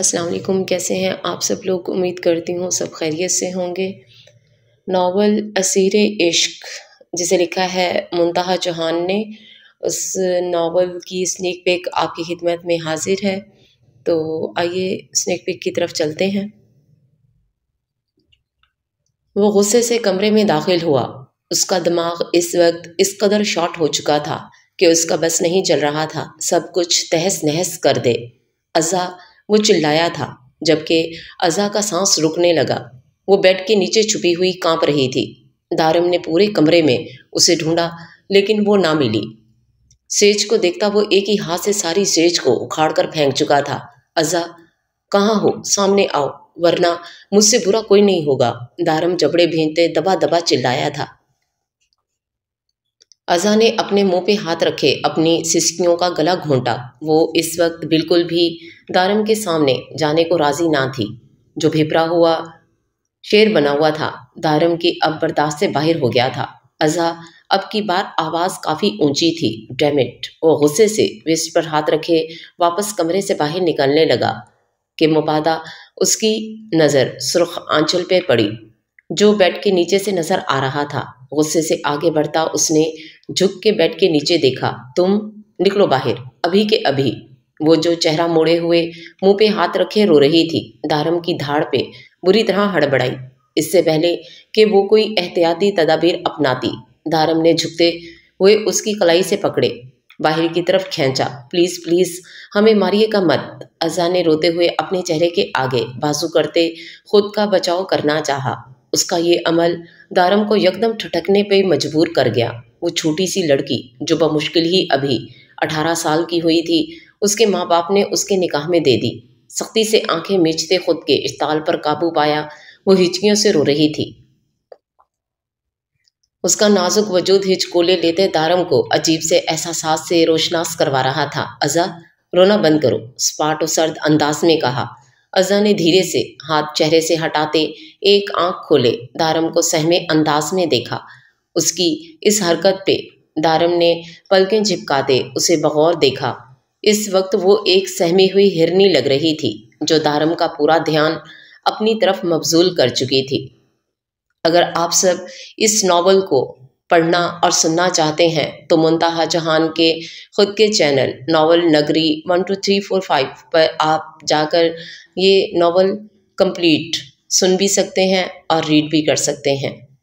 अस्सलाम वालेकुम कैसे हैं आप सब लोग उम्मीद करती हूँ सब खैरियत से होंगे नावल असीर इश्क जिसे लिखा है मुंतहा चौहान ने उस नावल की स्नैक पिक आपकी खिदमत में हाजिर है तो आइए स्नैक पिक की तरफ चलते हैं वो गुस्से से कमरे में दाखिल हुआ उसका दिमाग इस वक्त इस कदर शॉर्ट हो चुका था कि उसका बस नहीं चल रहा था सब कुछ तहस नहस कर दे अज़ा वो चिल्लाया था जबकि अज़ा का सांस रुकने लगा वो बेड के नीचे छुपी हुई कांप रही थी दारम ने पूरे कमरे में उसे ढूंढा लेकिन वो ना मिली सेज को देखता वो एक ही हाथ से सारी सेज को उखाड़ कर फेंक चुका था अज़ा कहाँ हो सामने आओ वरना मुझसे बुरा कोई नहीं होगा दारम जबड़े भीनते दबा दबा चिल्लाया था अज़ा ने अपने मुंह पे हाथ रखे अपनी सिसकियों का गला घोंटा वो इस वक्त बिल्कुल भी दारम के सामने जाने को राज़ी ना थी जो भिपरा हुआ शेर बना हुआ था दारम की अब बर्दाश्त से बाहर हो गया था अज़ा अब की बार आवाज़ काफ़ी ऊंची थी डेमिट वो गुस्से से वेस्ट पर हाथ रखे वापस कमरे से बाहर निकलने लगा कि मुबादा उसकी नज़र सुर्ख आंचल पे पड़ी जो बेड के नीचे से नज़र आ रहा था गुस्से से आगे बढ़ता उसने झुक के बेड के नीचे देखा तुम निकलो बाहर अभी के अभी वो जो चेहरा मोड़े हुए मुंह पे हाथ रखे रो रही थी दारम की धाड़ पे बुरी तरह हड़बड़ाई इससे पहले कि वो कोई एहतियाती तदाबीर अपनाती धारम ने झुकते हुए उसकी कलाई से पकड़े बाहर की तरफ खींचा प्लीज़ प्लीज़ हमें मारिए का मत अजा ने रोते हुए अपने चेहरे के आगे बाजू करते खुद का बचाव करना चाहा उसका ये अमल दारम को यकदम ठटकने पर मजबूर कर गया वो छोटी सी लड़की जो बमुश्किल ही अभी अठारह साल की हुई थी उसके माँ बाप ने उसके निकाह में दे दी सख्ती से आंखें मीचते खुद के इश्ताल पर काबू पाया वो हिचकियों से रो रही थी उसका नाजुक वजूद हिचकोले लेते दारम को अजीब से एहसास से रोशनास करवा रहा था अज़ा रोना बंद करो स्पाट और सर्द अंदाज में कहा अज़ा ने धीरे से हाथ चेहरे से हटाते एक आंख खोले दारम को सहमे अंदाज में देखा उसकी इस हरकत पे दारम ने पलकें झिपकाते उसे बगौर देखा इस वक्त वो एक सहमी हुई हिरनी लग रही थी जो दारम का पूरा ध्यान अपनी तरफ मबजूल कर चुकी थी अगर आप सब इस नावल को पढ़ना और सुनना चाहते हैं तो मुंतहा जहान के खुद के चैनल नावल नगरी one two three four five पर आप जाकर ये नावल कंप्लीट सुन भी सकते हैं और रीड भी कर सकते हैं